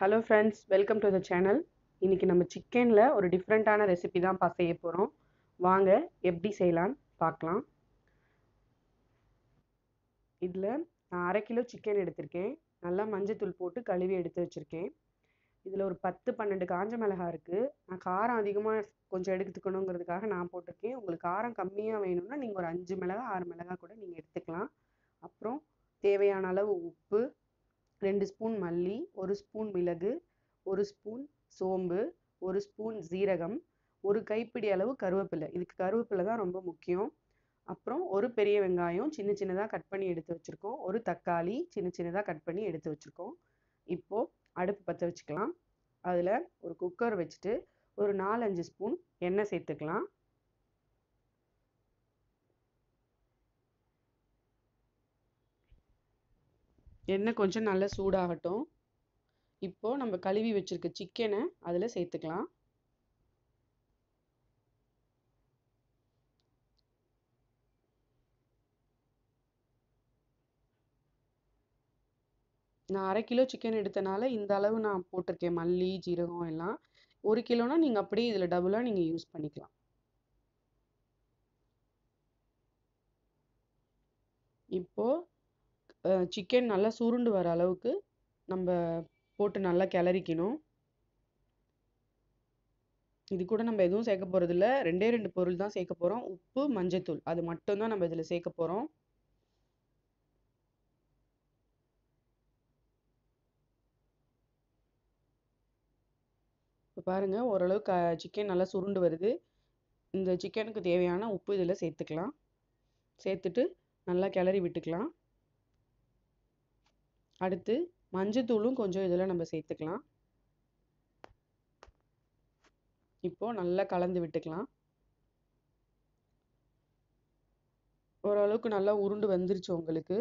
hello friends welcome to the channel இன்றைக்கி நம்ம சிக்கனில் ஒரு டிஃப்ரெண்ட்டான ரெசிபி தான் பா செய்ய போகிறோம் வாங்க எப்படி செய்யலான்னு பார்க்கலாம் இதில் நான் அரை கிலோ சிக்கன் எடுத்திருக்கேன் நல்லா மஞ்சத்தூள் போட்டு கழுவி எடுத்து வச்சுருக்கேன் இதில் ஒரு பத்து பன்னெண்டு காஞ்ச மிளகா இருக்குது நான் காரம் அதிகமாக கொஞ்சம் எடுத்துக்கணுங்கிறதுக்காக நான் போட்டிருக்கேன் உங்களுக்கு காரம் கம்மியாக வேணும்னா நீங்கள் ஒரு அஞ்சு மிளகா ஆறு மிளகா கூட நீங்கள் எடுத்துக்கலாம் அப்புறம் தேவையான அளவு உப்பு ரெண்டு ஸ்பூன் மல்லி ஒரு ஸ்பூன் மிளகு ஒரு ஸ்பூன் சோம்பு ஒரு ஸ்பூன் ஜீரகம் ஒரு கைப்பிடி அளவு கருவேப்பிலை இதுக்கு கருவேப்பிலை தான் ரொம்ப முக்கியம் அப்புறம் ஒரு பெரிய வெங்காயம் சின்ன சின்னதாக கட் பண்ணி எடுத்து வச்சுருக்கோம் ஒரு தக்காளி சின்ன சின்னதாக கட் பண்ணி எடுத்து வச்சுருக்கோம் இப்போது அடுப்பு பற்ற வச்சுக்கலாம் அதில் ஒரு குக்கர் வச்சுட்டு ஒரு நாலஞ்சு ஸ்பூன் எண்ணெய் சேர்த்துக்கலாம் எண்ணெய் கொஞ்சம் நல்லா சூடாகட்டும் இப்போது நம்ம கழுவி வச்சுருக்க சிக்கனை அதில் சேர்த்துக்கலாம் நான் அரை கிலோ சிக்கன் எடுத்தனால இந்த அளவு நான் போட்டிருக்கேன் மல்லி ஜீரகம் எல்லாம் ஒரு கிலோனா நீங்கள் அப்படியே இதில் டபுளாக நீங்கள் யூஸ் பண்ணிக்கலாம் இப்போது சிக்கன் நல்லா சுருண்டு வர அளவுக்கு நம்ம போட்டு நல்லா கிளறிக்கணும் இது கூட நம்ம எதுவும் சேர்க்க போகிறதில்ல ரெண்டே ரெண்டு பொருள் தான் சேர்க்க போகிறோம் உப்பு மஞ்சத்தூள் அது மட்டும்தான் நம்ம இதில் சேர்க்க போகிறோம் இப்போ பாருங்கள் ஓரளவுக்கு சிக்கன் நல்லா சுருண்டு வருது இந்த சிக்கனுக்கு தேவையான உப்பு இதில் சேர்த்துக்கலாம் சேர்த்துட்டு நல்லா கிளறி விட்டுக்கலாம் அடுத்து மஞ்சத்தூளும் கொஞ்சம் இதில் நம்ம சேர்த்துக்கலாம் இப்போ நல்லா கலந்து விட்டுக்கலாம் ஓரளவுக்கு நல்லா உருண்டு வந்துருச்சு உங்களுக்கு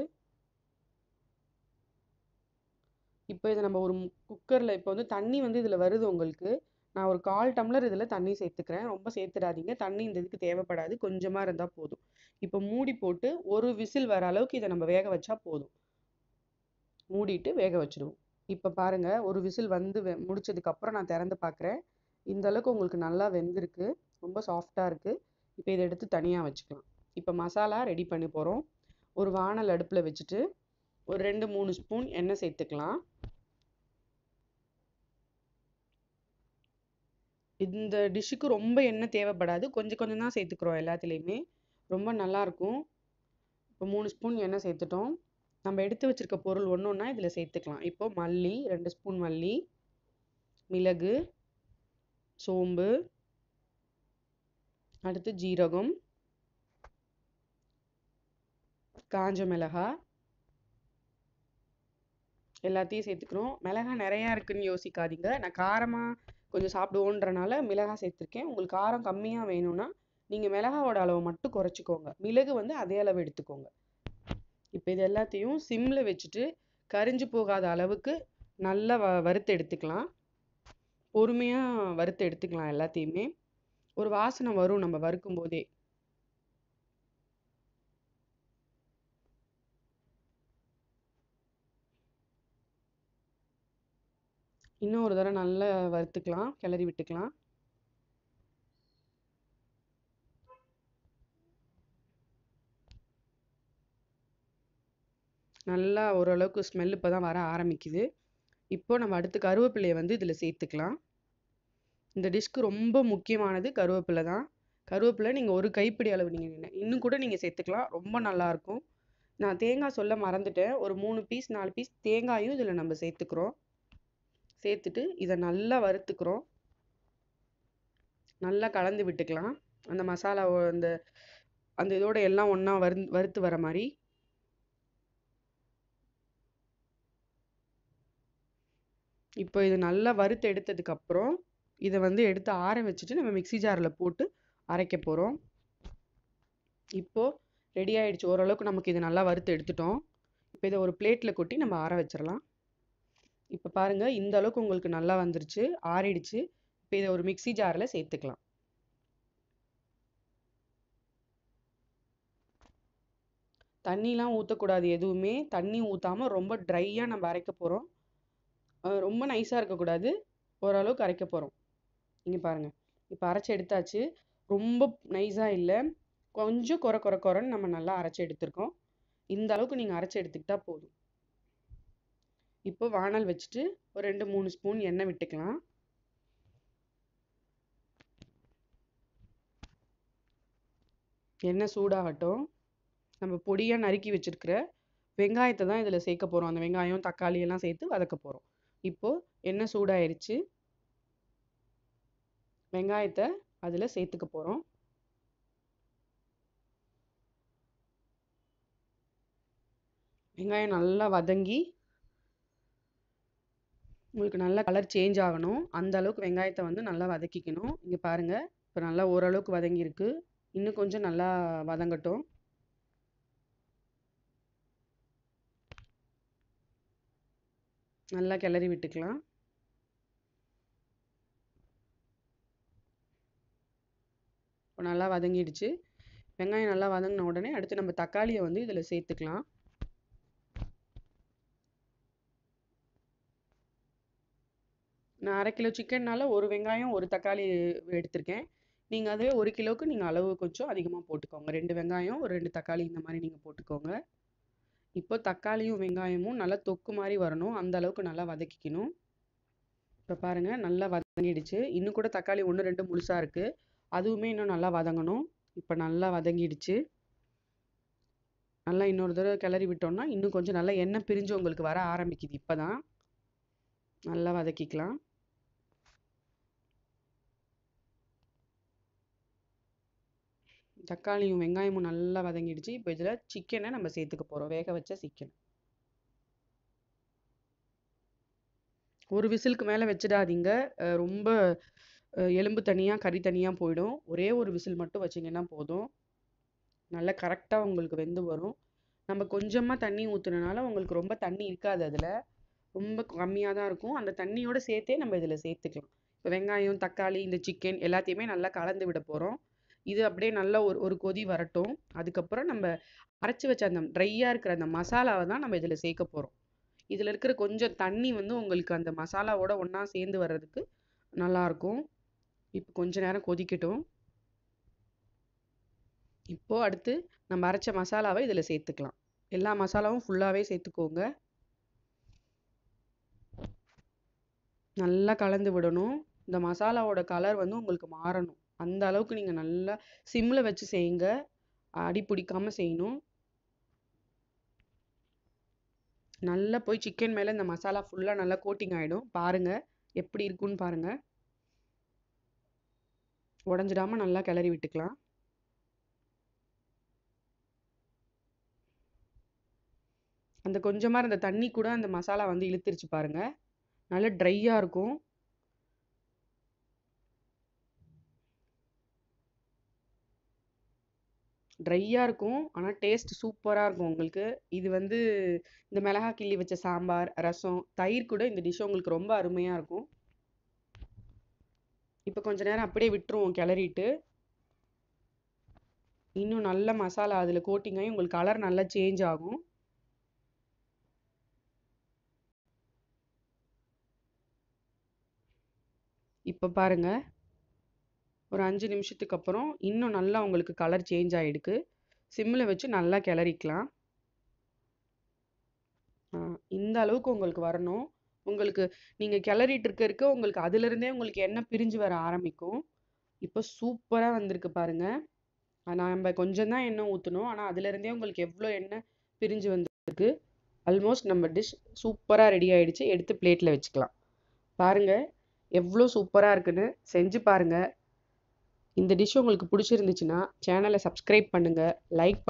இப்போ இதை நம்ம ஒரு குக்கரில் இப்போ வந்து தண்ணி வந்து இதில் வருது உங்களுக்கு நான் ஒரு கால் டம்ளர் இதில் தண்ணி சேர்த்துக்கிறேன் ரொம்ப சேர்த்துடாதீங்க தண்ணி இந்த இதுக்கு தேவைப்படாது கொஞ்சமாக இருந்தால் போதும் இப்போ மூடி போட்டு ஒரு விசில் வர அளவுக்கு இதை நம்ம வேக வச்சா போதும் மூடிட்டு வேக வச்சுடுவோம் இப்போ பாருங்கள் ஒரு விசில் வந்து வெ முடிச்சதுக்கப்புறம் நான் திறந்து பார்க்குறேன் இந்தளவுக்கு உங்களுக்கு நல்லா வெந்திருக்கு ரொம்ப சாஃப்டாக இருக்குது இப்போ இதை எடுத்து தனியாக வச்சுக்கலாம் இப்போ மசாலா ரெடி பண்ணி போகிறோம் ஒரு வானல் அடுப்பில் வச்சுட்டு ஒரு ரெண்டு மூணு ஸ்பூன் எண்ணெய் சேர்த்துக்கலாம் இந்த டிஷ்ஷுக்கு ரொம்ப எண்ணெய் தேவைப்படாது கொஞ்சம் கொஞ்சம் தான் சேர்த்துக்கிறோம் எல்லாத்துலேயுமே ரொம்ப நல்லாயிருக்கும் இப்போ மூணு ஸ்பூன் எண்ணெய் சேர்த்துட்டோம் நம்ம எடுத்து வச்சுருக்க பொருள் ஒன்று ஒன்றா இதில் சேர்த்துக்கலாம் இப்போது மல்லி ரெண்டு ஸ்பூன் மல்லி மிளகு சோம்பு அடுத்து ஜீரகம் காஞ்ச மிளகா எல்லாத்தையும் சேர்த்துக்கிறோம் மிளகாய் நிறையா இருக்குன்னு யோசிக்காதீங்க நான் காரமாக கொஞ்சம் சாப்பிடுவோன்றனால மிளகா சேர்த்துருக்கேன் உங்களுக்கு காரம் கம்மியாக வேணும்னா நீங்கள் மிளகாவோட அளவை மட்டும் குறைச்சிக்கோங்க மிளகு வந்து அதே அளவு எடுத்துக்கோங்க இப்போ இது எல்லாத்தையும் சிம்மில் வச்சுட்டு கரிஞ்சு போகாத அளவுக்கு நல்லா வ வறுத்து எடுத்துக்கலாம் பொறுமையாக வறுத்து எடுத்துக்கலாம் எல்லாத்தையுமே ஒரு வாசனை வரும் நம்ம வறுக்கும் போதே இன்னும் ஒரு தடவை நல்லா வறுத்துக்கலாம் கிளறி விட்டுக்கலாம் நல்லா ஓரளவுக்கு ஸ்மெல் இப்போ தான் வர ஆரம்பிக்குது இப்போது நம்ம அடுத்து கருவேப்பிலையை வந்து இதில் சேர்த்துக்கலாம் இந்த டிஷ்க்கு ரொம்ப முக்கியமானது கருவேப்பிலை தான் கருவேப்பிலை நீங்கள் ஒரு கைப்பிடி அளவு நீங்கள் இன்னும் கூட நீங்கள் சேர்த்துக்கலாம் ரொம்ப நல்லாயிருக்கும் நான் தேங்காய் சொல்ல மறந்துட்டேன் ஒரு மூணு பீஸ் நாலு பீஸ் தேங்காயும் இதில் நம்ம சேர்த்துக்கிறோம் சேர்த்துட்டு இதை நல்லா வறுத்துக்கிறோம் நல்லா கலந்து விட்டுக்கலாம் அந்த மசாலா அந்த அந்த இதோட எல்லாம் ஒன்றா வறு வறுத்து வர மாதிரி இப்போ இது நல்லா வறுத்து எடுத்ததுக்கப்புறம் இதை வந்து எடுத்து ஆற வச்சுட்டு நம்ம மிக்சி ஜாரில் போட்டு அரைக்க போகிறோம் இப்போது ரெடி ஆகிடுச்சு ஓரளவுக்கு நமக்கு இது நல்லா வறுத்து எடுத்துட்டோம் இப்போ இதை ஒரு பிளேட்டில் கொட்டி நம்ம ஆற வச்சிடலாம் இப்போ பாருங்கள் இந்த அளவுக்கு உங்களுக்கு நல்லா வந்துருச்சு ஆறிடுச்சு இப்போ இதை ஒரு மிக்சி ஜாரில் சேர்த்துக்கலாம் தண்ணிலாம் ஊற்றக்கூடாது எதுவுமே தண்ணி ஊற்றாமல் ரொம்ப ட்ரையாக நம்ம அரைக்க போகிறோம் ரொம்ப நைஸாக இருக்கக்கூடாது ஓரளவுக்கு அரைக்க போகிறோம் இங்கே பாருங்கள் இப்போ அரைச்சி எடுத்தாச்சு ரொம்ப நைஸாக இல்லை கொஞ்சம் குறை குறை குறைன்னு நம்ம நல்லா அரைச்சி எடுத்துருக்கோம் இந்த அளவுக்கு நீங்கள் அரைச்சி எடுத்துக்கிட்டால் போதும் இப்போ வானல் வச்சுட்டு ஒரு ரெண்டு மூணு ஸ்பூன் எண்ணெய் விட்டுக்கலாம் எண்ணெய் சூடாகட்டும் நம்ம பொடியாக நறுக்கி வச்சுருக்கிற வெங்காயத்தை தான் இதில் சேர்க்க போகிறோம் அந்த வெங்காயம் தக்காளி எல்லாம் சேர்த்து வதக்க போகிறோம் இப்போது எண்ணெய் சூடாயிருச்சு வெங்காயத்தை அதில் சேர்த்துக்க போகிறோம் வெங்காயம் நல்லா வதங்கி உங்களுக்கு நல்ல கலர் சேஞ்ச் ஆகணும் அந்த அளவுக்கு வெங்காயத்தை வந்து நல்லா வதக்கிக்கணும் இங்கே பாருங்கள் இப்போ நல்லா ஓரளவுக்கு வதங்கியிருக்கு இன்னும் கொஞ்சம் நல்லா வதங்கட்டும் நல்லா கிளறி விட்டுக்கலாம் இப்போ நல்லா வதங்கிடுச்சு வெங்காயம் நல்லா வதங்கின உடனே அடுத்து நம்ம தக்காளியை வந்து இதில் சேர்த்துக்கலாம் நான் அரை கிலோ சிக்கன்னால ஒரு வெங்காயம் ஒரு தக்காளி எடுத்திருக்கேன் நீங்கள் அதுவே ஒரு கிலோவுக்கு நீங்கள் அளவு கொஞ்சம் அதிகமாக போட்டுக்கோங்க ரெண்டு வெங்காயம் ஒரு ரெண்டு தக்காளி இந்த மாதிரி நீங்கள் போட்டுக்கோங்க இப்போ தக்காளியும் வெங்காயமும் நல்லா தொக்கு மாதிரி வரணும் அந்த அளவுக்கு நல்லா வதக்கிக்கணும் இப்போ பாருங்கள் நல்லா வதங்கிடுச்சு இன்னும் கூட தக்காளி ஒன்று ரெண்டு முழுசாக இருக்குது அதுவுமே இன்னும் நல்லா வதங்கணும் இப்போ நல்லா வதங்கிடுச்சு நல்லா இன்னொரு தடவை கிளறி விட்டோம்னா இன்னும் கொஞ்சம் நல்லா எண்ணெய் பிரிஞ்சு உங்களுக்கு வர ஆரம்பிக்குது இப்போ தான் நல்லா வதக்கிக்கலாம் தக்காளியும் வெங்காயமும் நல்லா வதங்கிடுச்சு இப்போ இதில் சிக்கனை நம்ம சேர்த்துக்க போகிறோம் வேக வச்ச சிக்கன் ஒரு விசிலுக்கு மேலே வச்சிடாதீங்க ரொம்ப எலும்பு தனியாக கறி தனியாக போயிடும் ஒரே ஒரு விசில் மட்டும் வச்சிங்கன்னா போதும் நல்லா கரெக்டாக உங்களுக்கு வெந்து வரும் நம்ம கொஞ்சமாக தண்ணி ஊற்றுனனால உங்களுக்கு ரொம்ப தண்ணி இருக்காது அதில் ரொம்ப கம்மியாக தான் இருக்கும் அந்த தண்ணியோட சேர்த்தே நம்ம இதில் சேர்த்துக்கலாம் இப்போ வெங்காயம் தக்காளி இந்த சிக்கன் எல்லாத்தையுமே நல்லா கலந்து விட போகிறோம் இது அப்படியே நல்லா ஒரு ஒரு கொதி வரட்டும் அதுக்கப்புறம் நம்ம அரைச்சி வச்ச அந்த ட்ரையாக இருக்கிற அந்த மசாலாவை தான் நம்ம இதில் சேர்க்க போகிறோம் இதில் இருக்கிற கொஞ்சம் தண்ணி வந்து உங்களுக்கு அந்த மசாலாவோட ஒன்றா சேர்ந்து வர்றதுக்கு நல்லாயிருக்கும் இப்போ கொஞ்ச நேரம் கொதிக்கட்டும் இப்போது அடுத்து நம்ம அரைச்ச மசாலாவை இதில் சேர்த்துக்கலாம் எல்லா மசாலாவும் ஃபுல்லாகவே சேர்த்துக்கோங்க நல்லா கலந்து விடணும் இந்த மசாலாவோட கலர் வந்து உங்களுக்கு மாறணும் அந்த அளவுக்கு நீங்கள் நல்லா சிம்மில் வச்சு செய்யுங்க அடி பிடிக்காமல் செய்யணும் நல்லா போய் சிக்கன் மேலே இந்த மசாலா ஃபுல்லாக நல்லா கோட்டிங் ஆகிடும் பாருங்கள் எப்படி இருக்குன்னு பாருங்கள் உடஞ்சிடாமல் நல்லா கிளறி விட்டுக்கலாம் அந்த கொஞ்சமாக இருந்த தண்ணி கூட அந்த மசாலா வந்து இழுத்துருச்சு பாருங்கள் நல்லா ட்ரையாக இருக்கும் ட்ரையாக இருக்கும் ஆனால் டேஸ்ட் சூப்பராக இருக்கும் உங்களுக்கு இது வந்து இந்த மிளகா கிள்ளி வச்ச சாம்பார் ரசம் தயிர் கூட இந்த டிஷ் உங்களுக்கு ரொம்ப அருமையாக இருக்கும் இப்போ கொஞ்ச நேரம் அப்படியே விட்டுருவோம் கிளறிட்டு இன்னும் நல்ல மசாலா அதில் கோட்டிங் ஆகி உங்களுக்கு கலர் நல்லா சேஞ்ச் ஆகும் இப்போ பாருங்கள் ஒரு அஞ்சு நிமிஷத்துக்கு அப்புறம் இன்னும் நல்லா உங்களுக்கு கலர் சேஞ்ச் ஆகிடுக்கு சிம்மில் வச்சு நல்லா கிளறிக்கலாம் இந்த அளவுக்கு உங்களுக்கு வரணும் உங்களுக்கு நீங்கள் கிளறிட்டு இருக்க இருக்க உங்களுக்கு அதுலேருந்தே உங்களுக்கு எண்ணெய் பிரிஞ்சு வர ஆரம்பிக்கும் இப்போ சூப்பராக வந்திருக்கு பாருங்கள் நம்ம கொஞ்சம் தான் எண்ணெய் ஊற்றணும் ஆனால் அதுலேருந்தே உங்களுக்கு எவ்வளோ எண்ணெய் பிரிஞ்சு வந்திருக்கு ஆல்மோஸ்ட் நம்ம டிஷ் சூப்பராக ரெடி ஆகிடுச்சு எடுத்து பிளேட்டில் வச்சுக்கலாம் பாருங்கள் எவ்வளோ சூப்பராக இருக்குன்னு செஞ்சு பாருங்கள் இந்த டிஷ் உங்களுக்கு பிடிச்சிருந்துச்சுன்னா சேனலை சப்ஸ்க்ரைப் பண்ணுங்கள் லைக்